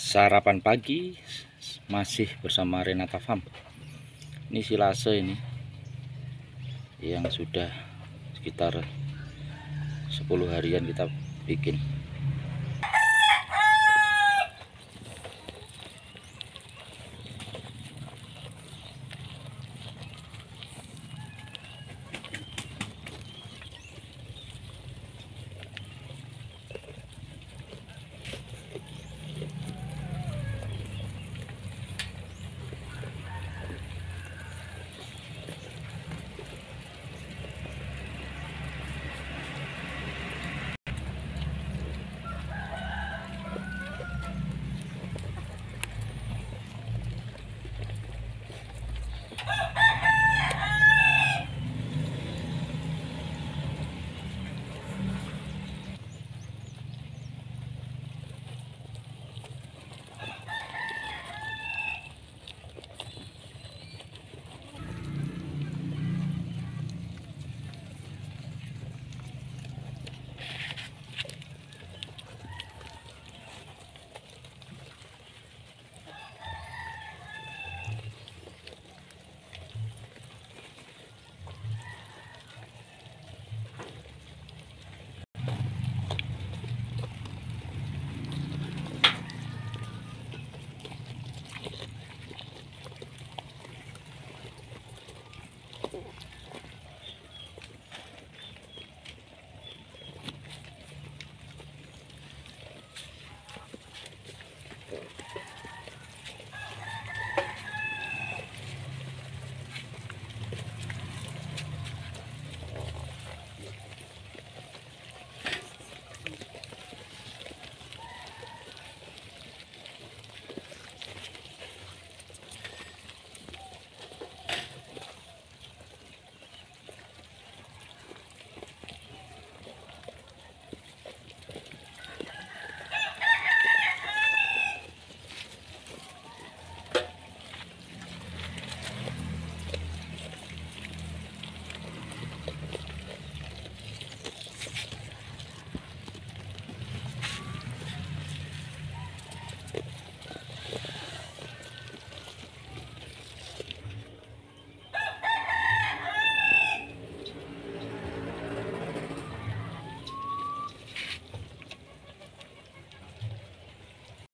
sarapan pagi masih bersama Renata Farm ini silase ini yang sudah sekitar 10 harian kita bikin